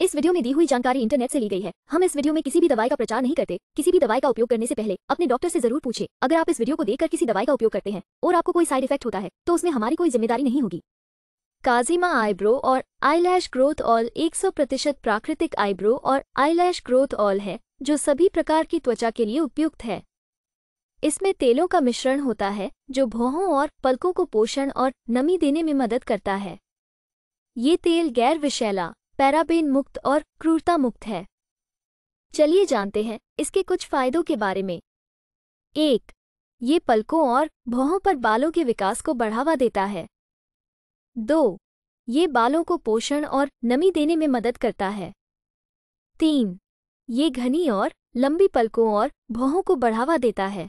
इस वीडियो में दी हुई जानकारी इंटरनेट से ली गई है हम इस वीडियो में किसी भी दवाई का प्रचार नहीं करते किसी भी दवाई का उपयोग करने से पहले अपने डॉक्टर से जरूर पूछे अगर आप इस वीडियो को देखकर किसी दवाई का उपयोग करते हैं और आपको कोई साइड इफेक्ट होता है तो उसमें हमारी कोई जिम्मेदारी नहीं होगी काजिमा आईब्रो और आईलैश ग्रोथ ऑयल एक प्रतिशत प्राकृतिक आईब्रो और आईलैश ग्रोथ ऑयल है जो सभी प्रकार की त्वचा के लिए उपयुक्त है इसमें तेलों का मिश्रण होता है जो भौहों और पलकों को पोषण और नमी देने में मदद करता है ये तेल गैर विषैला पैराबेन मुक्त और क्रूरता मुक्त है चलिए जानते हैं इसके कुछ फायदों के बारे में एक ये पलकों और भौहों पर बालों के विकास को बढ़ावा देता है दो ये बालों को पोषण और नमी देने में मदद करता है तीन ये घनी और लंबी पलकों और भौहों को बढ़ावा देता है